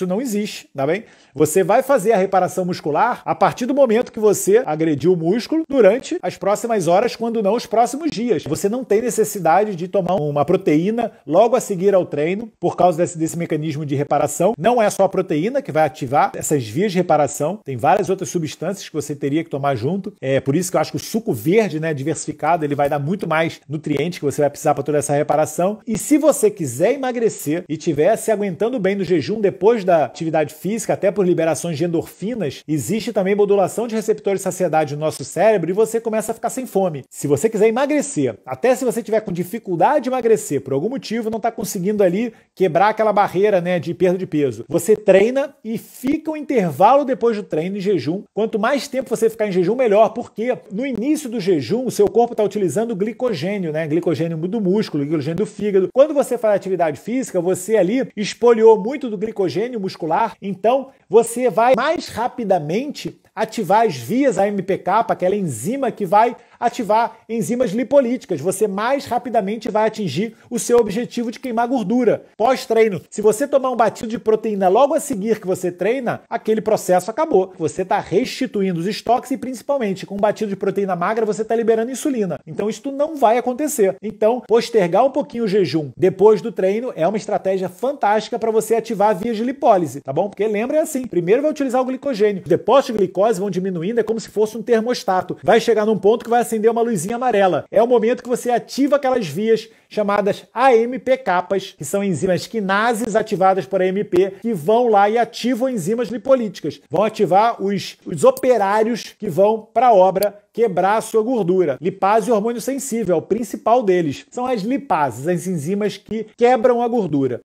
Isso não existe, tá bem? Você vai fazer a reparação muscular a partir do momento que você agrediu o músculo durante as próximas horas, quando não os próximos dias. Você não tem necessidade de tomar uma proteína logo a seguir ao treino por causa desse, desse mecanismo de reparação. Não é só a proteína que vai ativar essas vias de reparação, tem várias outras substâncias que você teria que tomar junto. É por isso que eu acho que o suco verde, né, diversificado, ele vai dar muito mais nutrientes que você vai precisar para toda essa reparação. E se você quiser emagrecer e estiver se aguentando bem no jejum depois da da atividade física, até por liberações de endorfinas, existe também modulação de receptores de saciedade no nosso cérebro e você começa a ficar sem fome. Se você quiser emagrecer, até se você tiver com dificuldade de emagrecer, por algum motivo não está conseguindo ali quebrar aquela barreira né, de perda de peso, você treina e fica um intervalo depois do treino em jejum. Quanto mais tempo você ficar em jejum, melhor, porque no início do jejum o seu corpo está utilizando glicogênio, né? Glicogênio do músculo, glicogênio do fígado. Quando você faz atividade física, você ali espoliou muito do glicogênio muscular, então você vai mais rapidamente ativar as vias AMPK, aquela enzima que vai ativar enzimas lipolíticas. Você mais rapidamente vai atingir o seu objetivo de queimar gordura. Pós-treino, se você tomar um batido de proteína logo a seguir que você treina, aquele processo acabou. Você está restituindo os estoques e, principalmente, com um batido de proteína magra, você está liberando insulina. Então, isto não vai acontecer. Então, postergar um pouquinho o jejum depois do treino é uma estratégia fantástica para você ativar vias de lipólise, tá bom? Porque lembra é assim: primeiro vai utilizar o glicogênio, depois de glicose doses vão diminuindo, é como se fosse um termostato. Vai chegar num ponto que vai acender uma luzinha amarela. É o momento que você ativa aquelas vias chamadas AMPK, que são enzimas quinases ativadas por AMP, que vão lá e ativam enzimas lipolíticas. Vão ativar os, os operários que vão para a obra quebrar a sua gordura. Lipase e é hormônio sensível, é o principal deles. São as lipases, as enzimas que quebram a gordura.